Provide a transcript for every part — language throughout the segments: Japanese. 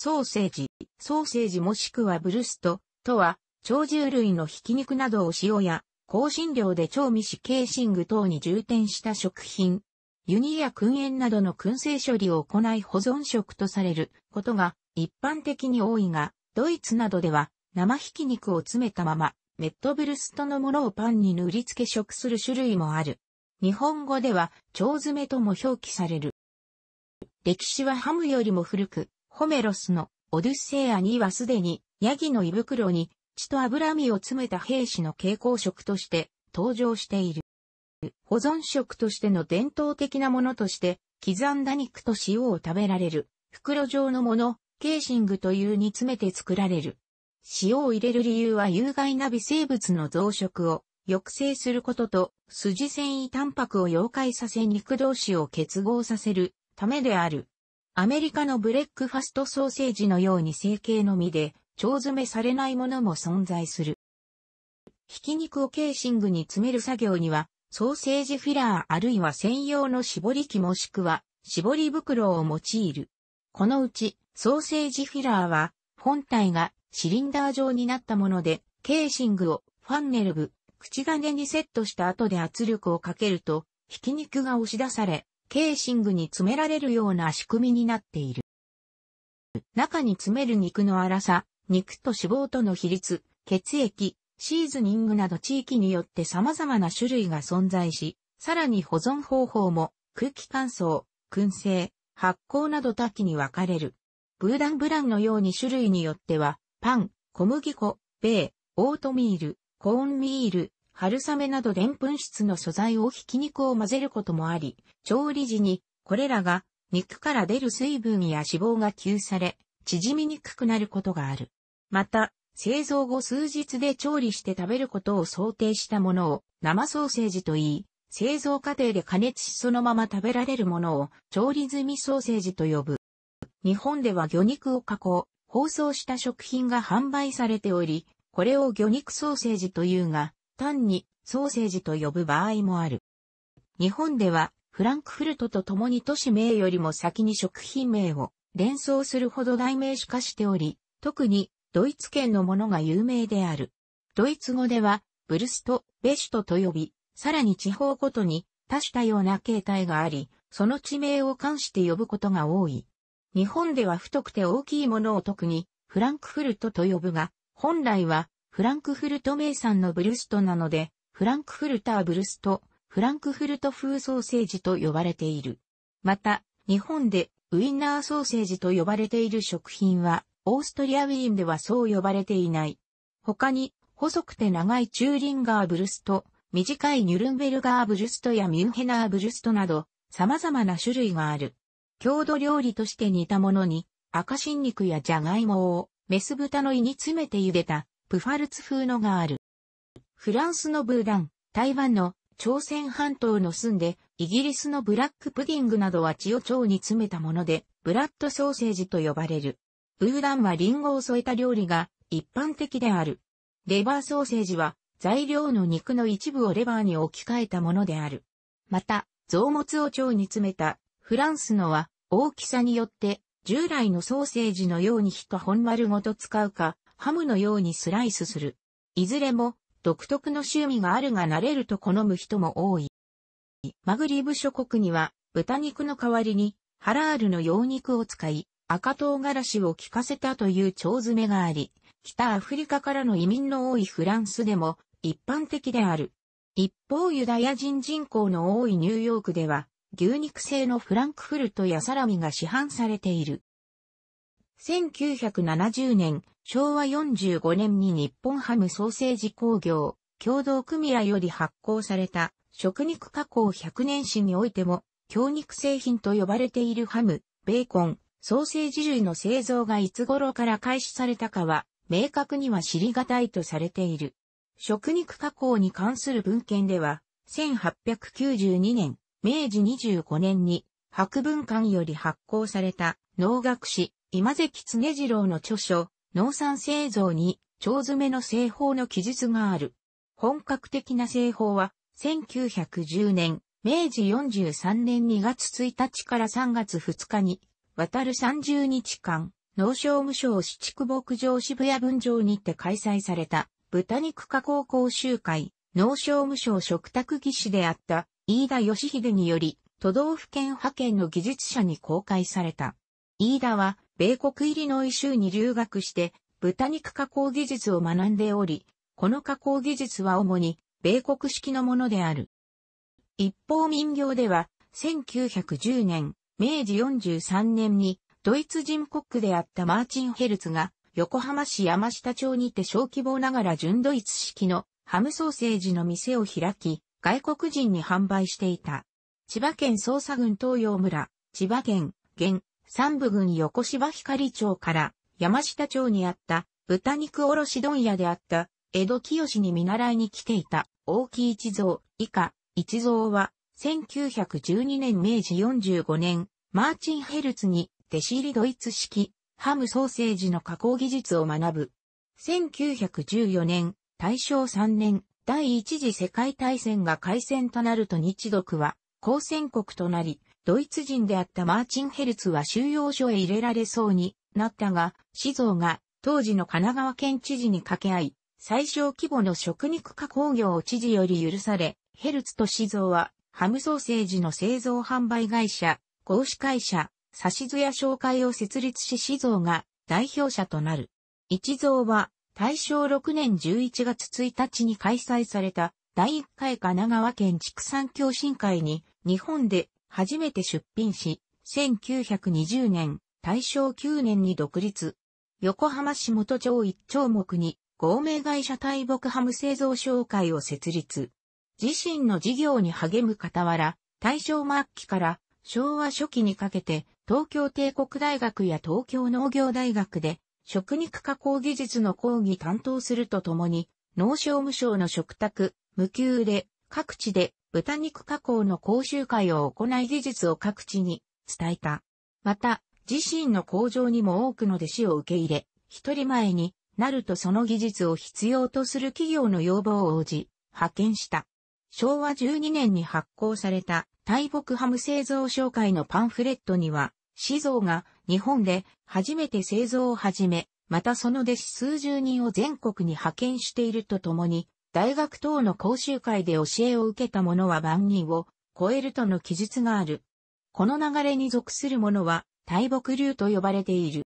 ソーセージ、ソーセージもしくはブルスト、とは、鳥獣類のひき肉などを塩や、香辛料で調味しケーシング等に充填した食品。ユニや燻煙などの燻製処理を行い保存食とされることが一般的に多いが、ドイツなどでは生ひき肉を詰めたまま、メットブルストのものをパンに塗り付け食する種類もある。日本語では、腸詰めとも表記される。歴史はハムよりも古く、ホメロスのオデュッセイアにはすでに、ヤギの胃袋に血と脂身を詰めた兵士の蛍光色として登場している。保存食としての伝統的なものとして、刻んだ肉と塩を食べられる、袋状のもの、ケーシングという煮詰めて作られる。塩を入れる理由は有害な微生物の増殖を抑制することと、筋繊維タンパクを溶解させ肉同士を結合させるためである。アメリカのブレックファストソーセージのように成形のみで、腸詰めされないものも存在する。ひき肉をケーシングに詰める作業には、ソーセージフィラーあるいは専用の絞り器もしくは、絞り袋を用いる。このうち、ソーセージフィラーは、本体がシリンダー状になったもので、ケーシングをファンネル部、口金にセットした後で圧力をかけると、ひき肉が押し出され、ケーシングに詰められるような仕組みになっている。中に詰める肉の粗さ、肉と脂肪との比率、血液、シーズニングなど地域によって様々な種類が存在し、さらに保存方法も空気乾燥、燻製、発酵など多岐に分かれる。ブーダンブランのように種類によっては、パン、小麦粉、米、オートミール、コーンミール、春雨などでんぷん質の素材をひき肉を混ぜることもあり、調理時にこれらが肉から出る水分や脂肪が吸され、縮みにくくなることがある。また、製造後数日で調理して食べることを想定したものを生ソーセージと言い、製造過程で加熱しそのまま食べられるものを調理済みソーセージと呼ぶ。日本では魚肉を加工、包装した食品が販売されており、これを魚肉ソーセージというが、単にソーセージと呼ぶ場合もある。日本ではフランクフルトと共に都市名よりも先に食品名を連想するほど代名詞化しており、特にドイツ圏のものが有名である。ドイツ語ではブルスト、ベシュトと呼び、さらに地方ごとに多種多様な形態があり、その地名を冠して呼ぶことが多い。日本では太くて大きいものを特にフランクフルトと呼ぶが、本来はフランクフルト名産のブルストなので、フランクフルターブルスト、フランクフルト風ソーセージと呼ばれている。また、日本でウインナーソーセージと呼ばれている食品は、オーストリアウィーンではそう呼ばれていない。他に、細くて長いチューリンガーブルスト、短いニュルンベルガーブルストやミュンヘナーブルストなど、様々な種類がある。郷土料理として似たものに、赤新肉やジャガイモを、メス豚の胃に詰めて茹でた、プファルツ風のがある。フランスのブーダン、台湾の朝鮮半島の住んで、イギリスのブラックプディングなどは血を腸に詰めたもので、ブラッドソーセージと呼ばれる。ブーダンはリンゴを添えた料理が一般的である。レバーソーセージは材料の肉の一部をレバーに置き換えたものである。また、臓物を腸に詰めたフランスのは大きさによって従来のソーセージのように一本丸ごと使うかハムのようにスライスする。いずれも独特の趣味があるが慣れると好む人も多い。マグリブ諸国には豚肉の代わりにハラールの羊肉を使い赤唐辛子を効かせたという腸詰めがあり、北アフリカからの移民の多いフランスでも一般的である。一方ユダヤ人人口の多いニューヨークでは牛肉製のフランクフルトやサラミが市販されている。1970年、昭和45年に日本ハムソーセージ工業共同組合より発行された食肉加工100年史においても、強肉製品と呼ばれているハム、ベーコン、ソーセージ類の製造がいつ頃から開始されたかは、明確には知り難いとされている。食肉加工に関する文献では、1892年、明治25年に、博文館より発行された、農学士、今関常次郎の著書、農産製造に、蝶詰めの製法の記述がある。本格的な製法は、1910年、明治43年2月1日から3月2日に、渡る30日間、農商務省市畜牧場渋谷分場にて開催された、豚肉加工講習会、農商務省食卓技師であった、飯田義秀により、都道府県派遣の技術者に公開された。飯田は、米国イリノイ州に留学して、豚肉加工技術を学んでおり、この加工技術は主に米国式のものである。一方民業では、1910年、明治43年に、ドイツ人コックであったマーチン・ヘルツが、横浜市山下町にて小規模ながら純ドイツ式のハムソーセージの店を開き、外国人に販売していた。千葉県捜査郡東洋村、千葉県、現、三部郡横芝光町から山下町にあった豚肉おろし問屋であった江戸清に見習いに来ていた大木一蔵以下一蔵は1912年明治45年マーチンヘルツに弟子入りドイツ式ハムソーセージの加工技術を学ぶ。1914年大正3年第一次世界大戦が開戦となると日独は交戦国となり、ドイツ人であったマーチンヘルツは収容所へ入れられそうになったが、死蔵が当時の神奈川県知事に掛け合い、最小規模の食肉加工業を知事より許され、ヘルツと死蔵はハムソーセージの製造販売会社、合資会社、し図や紹介を設立し死蔵が代表者となる。一蔵は大正6年11月1日に開催された第1回神奈川県畜産協進会に日本で初めて出品し、1920年、大正9年に独立。横浜市元町一丁目に合名会社大木ハム製造商会を設立。自身の事業に励む傍ら、大正末期から昭和初期にかけて東京帝国大学や東京農業大学で食肉加工技術の講義担当するとともに農商務省の食卓、無給で、各地で豚肉加工の講習会を行い技術を各地に伝えた。また、自身の工場にも多くの弟子を受け入れ、一人前になるとその技術を必要とする企業の要望を応じ、派遣した。昭和12年に発行された大木ハム製造紹介のパンフレットには、子像が日本で初めて製造を始め、またその弟子数十人を全国に派遣しているとともに、大学等の講習会で教えを受けた者は万人を超えるとの記述がある。この流れに属する者は大木流と呼ばれている。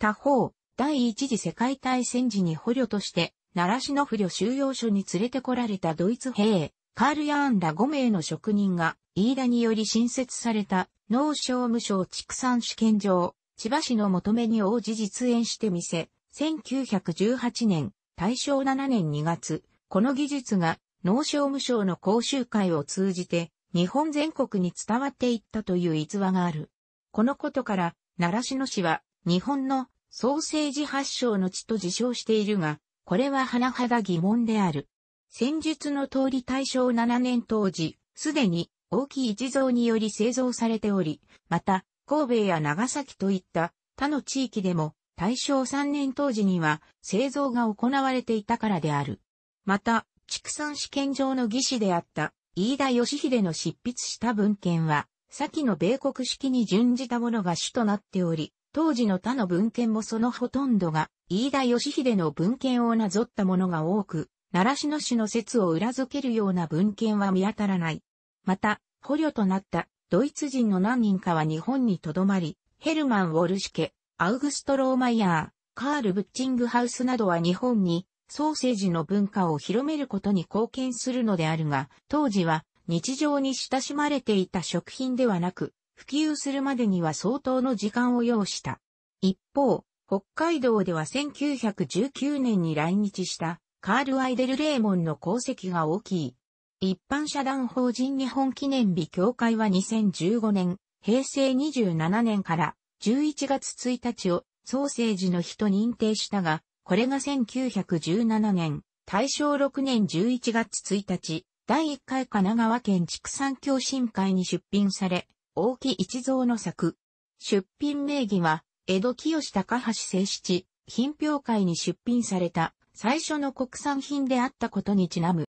他方、第一次世界大戦時に捕虜として、奈良市の不慮収容所に連れてこられたドイツ兵、カール・ヤーンら5名の職人が、飯田により新設された農商務省畜産試験場、千葉市の求めに応じ実演してみせ、1918年、大正7年2月、この技術が農商務省の講習会を通じて日本全国に伝わっていったという逸話がある。このことから、奈良市の市は日本の創生寺発祥の地と自称しているが、これは甚だ疑問である。戦術の通り大正7年当時、すでに大きい一蔵により製造されており、また、神戸や長崎といった他の地域でも大正3年当時には製造が行われていたからである。また、畜産試験場の技師であった飯田義秀の執筆した文献は、先の米国式に準じたものが主となっており、当時の他の文献もそのほとんどが、飯田義秀の文献をなぞったものが多く、奈良市の市の説を裏付けるような文献は見当たらない。また、捕虜となったドイツ人の何人かは日本に留まり、ヘルマン・ウォルシュケ、アウグスト・ローマイヤー、カール・ブッチングハウスなどは日本にソーセージの文化を広めることに貢献するのであるが、当時は日常に親しまれていた食品ではなく、普及するまでには相当の時間を要した。一方、北海道では1919年に来日したカール・アイデル・レーモンの功績が大きい。一般社団法人日本記念日協会は2015年、平成27年から11月1日をソーセージの日と認定したが、これが1917年、大正6年11月1日、第1回神奈川県畜産協進会に出品され、大木一蔵の作。出品名義は、江戸清高橋正七、品評会に出品された、最初の国産品であったことにちなむ。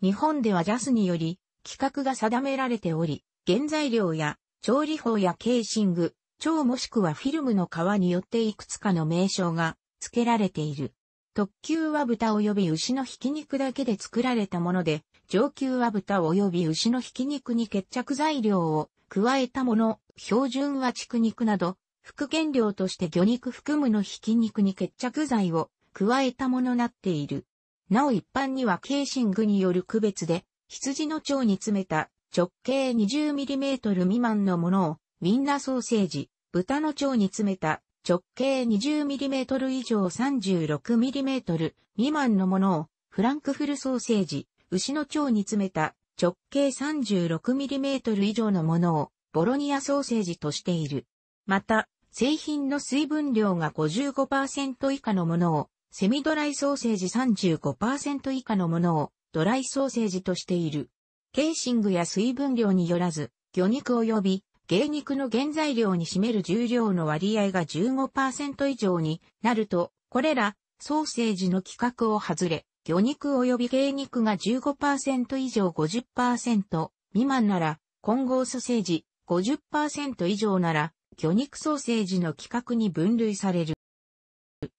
日本ではジャスにより、規格が定められており、原材料や調理法やケーシング、腸もしくはフィルムの皮によっていくつかの名称が付けられている。特級は豚及び牛のひき肉だけで作られたもので、上級は豚及び牛のひき肉に決着材料を加えたもの、標準は畜肉など、副原料として魚肉含むのひき肉に決着剤を加えたものなっている。なお一般にはケーシングによる区別で、羊の腸に詰めた直径 20mm 未満のものを、ウィンナーソーセージ、豚の腸に詰めた、直径 20mm 以上 36mm 未満のものを、フランクフルソーセージ、牛の腸に詰めた、直径 36mm 以上のものを、ボロニアソーセージとしている。また、製品の水分量が55%以下のものを、セミドライソーセージ35%以下のものを、ドライソーセージとしている。ケーシングや水分量によらず、魚肉及び芸肉の原材料に占める重量の割合が15%以上になると、これらソーセージの規格を外れ、魚肉及び芸肉が15%以上50%未満なら混合ソーセージ、50%以上なら魚肉ソーセージの規格に分類される。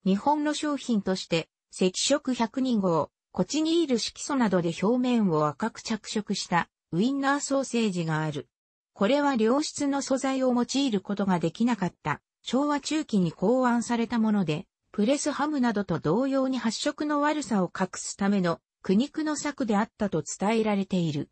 日本の商品として、赤色102号、コチニール色素などで表面を赤く着色したウインナーソーセージがある。これは良質の素材を用いることができなかった昭和中期に考案されたもので、プレスハムなどと同様に発色の悪さを隠すための苦肉の策であったと伝えられている。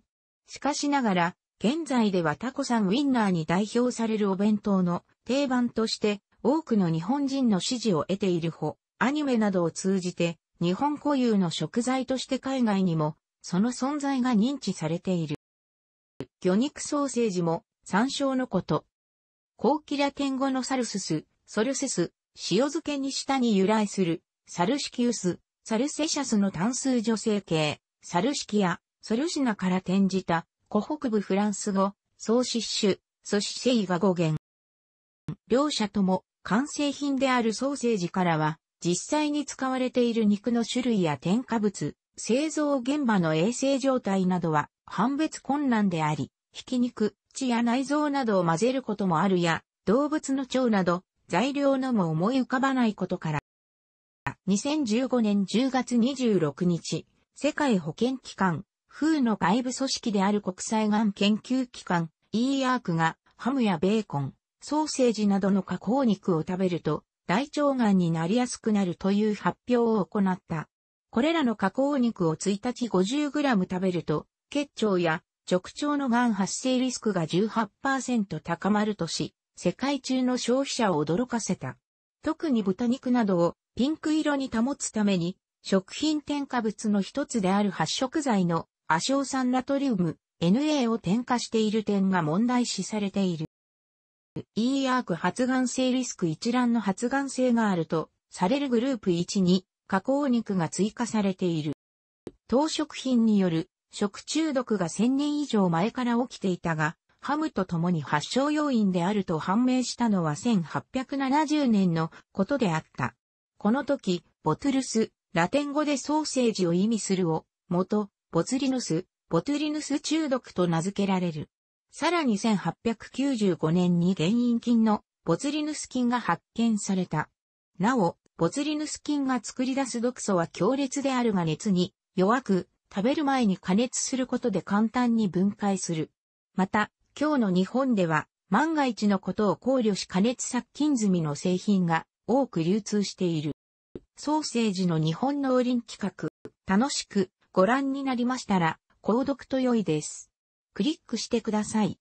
しかしながら、現在ではタコさんウィンナーに代表されるお弁当の定番として多くの日本人の支持を得ているほ、アニメなどを通じて日本固有の食材として海外にも、その存在が認知されている。魚肉ソーセージも、山椒のこと。高キラ天語のサルスス、ソルセス、塩漬けに下に由来する、サルシキウス、サルセシャスの単数女性系、サルシキア、ソルシナから転じた、湖北部フランス語、ソーシッシュ、ソシシェイが語源。両者とも、完成品であるソーセージからは、実際に使われている肉の種類や添加物、製造現場の衛生状態などは判別困難であり、ひき肉、血や内臓などを混ぜることもあるや、動物の腸など、材料のも思い浮かばないことから。2015年10月26日、世界保健機関、風の外部組織である国際がん研究機関、EARC が、ハムやベーコン、ソーセージなどの加工肉を食べると、大腸がんになりやすくなるという発表を行った。これらの加工肉を1日 50g 食べると、結腸や直腸のがん発生リスクが18%高まるとし、世界中の消費者を驚かせた。特に豚肉などをピンク色に保つために、食品添加物の一つである発色剤の亜硝酸ナトリウム NA を添加している点が問題視されている。E アーク発がん性リスク一覧の発がん性があるとされるグループ1に加工肉が追加されている。当食品による食中毒が1000年以上前から起きていたが、ハムと共に発症要因であると判明したのは1870年のことであった。この時、ボトゥルス、ラテン語でソーセージを意味するを、元、ボツリヌス、ボトゥリヌス中毒と名付けられる。さらに1895年に原因菌のボツリヌス菌が発見された。なお、ボツリヌス菌が作り出す毒素は強烈であるが熱に弱く、食べる前に加熱することで簡単に分解する。また、今日の日本では、万が一のことを考慮し加熱殺菌済みの製品が多く流通している。ソーセージの日本農林企画、楽しくご覧になりましたら、購読と良いです。クリックしてください。